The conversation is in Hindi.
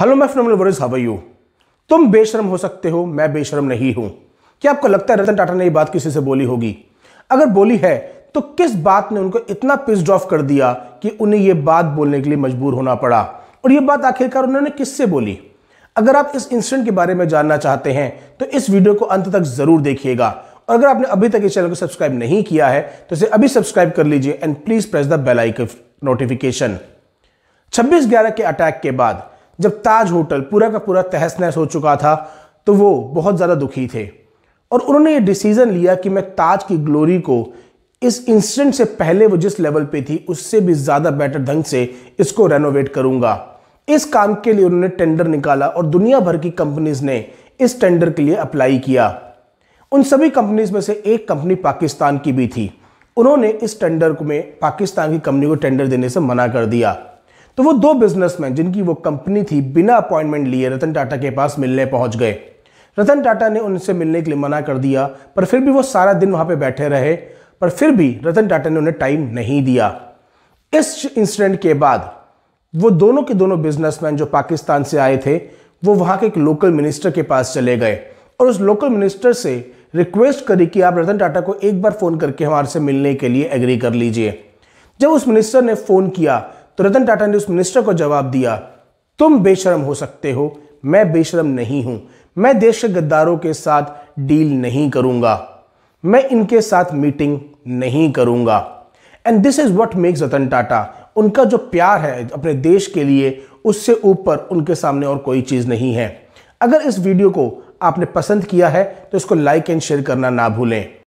हेलो मैं फिनोमिनल वर्ज हाउ यू तुम बेशरम हो सकते हो मैं बेशरम नहीं हूं क्या आपको लगता है रतन टाटा ने ये बात किसी से बोली होगी अगर बोली है तो किस बात ने उनको इतना पिस्ड ऑफ कर दिया कि उन्हें यह बात बोलने के लिए मजबूर होना पड़ा और यह बात आखिरकार उन्होंने किससे बोली अगर आप इस इंसिडेंट के बारे में जानना चाहते हैं तो इस वीडियो को अंत तक जरूर देखिएगा और अगर आपने अभी तक इस चैनल को सब्सक्राइब नहीं किया है तो इसे अभी सब्सक्राइब कर लीजिए and please press the bell icon notification 26 ग्यारह के अटैक के बाद जब ताज होटल पूरा का पूरा तहस नहस हो चुका था तो वो बहुत ज़्यादा दुखी थे और उन्होंने ये डिसीज़न लिया कि मैं ताज की ग्लोरी को इस इंसिडेंट से पहले वो जिस लेवल पे थी उससे भी ज़्यादा बेटर ढंग से इसको रेनोवेट करूँगा इस काम के लिए उन्होंने टेंडर निकाला और दुनिया भर की कंपनीज ने इस टेंडर के लिए अप्लाई किया उन सभी कंपनीज में से एक कंपनी पाकिस्तान की भी थी उन्होंने इस टेंडर में पाकिस्तान की कंपनी को टेंडर देने से मना कर दिया तो वो दो बिजनेसमैन जिनकी वो कंपनी थी बिना अपॉइंटमेंट लिए रतन टाटा के पास मिलने पहुंच गए रतन टाटा ने उनसे मिलने के लिए मना कर दिया पर फिर भी वो सारा दिन वहां पे बैठे रहे पर फिर भी रतन टाटा ने उन्हें टाइम नहीं दिया इस इंसिडेंट के बाद वो दोनों के दोनों बिजनेसमैन जो पाकिस्तान से आए थे वो वहां के एक लोकल मिनिस्टर के पास चले गए और उस लोकल मिनिस्टर से रिक्वेस्ट करी कि आप रतन टाटा को एक बार फ़ोन करके हमारे से मिलने के लिए एग्री कर लीजिए जब उस मिनिस्टर ने फ़ोन किया तो रतन टाटा ने उस मिनिस्टर को जवाब दिया तुम बेशरम हो सकते हो मैं बेशरम नहीं हूं मैं देश के गद्दारों के साथ डील नहीं करूंगा मैं इनके साथ मीटिंग नहीं करूंगा and this is what makes Ratan Tata उनका जो प्यार है अपने देश के लिए उससे ऊपर उनके सामने और कोई चीज़ नहीं है अगर इस वीडियो को आपने पसंद किया है तो इसको लाइक एंड शेयर करना ना भूलें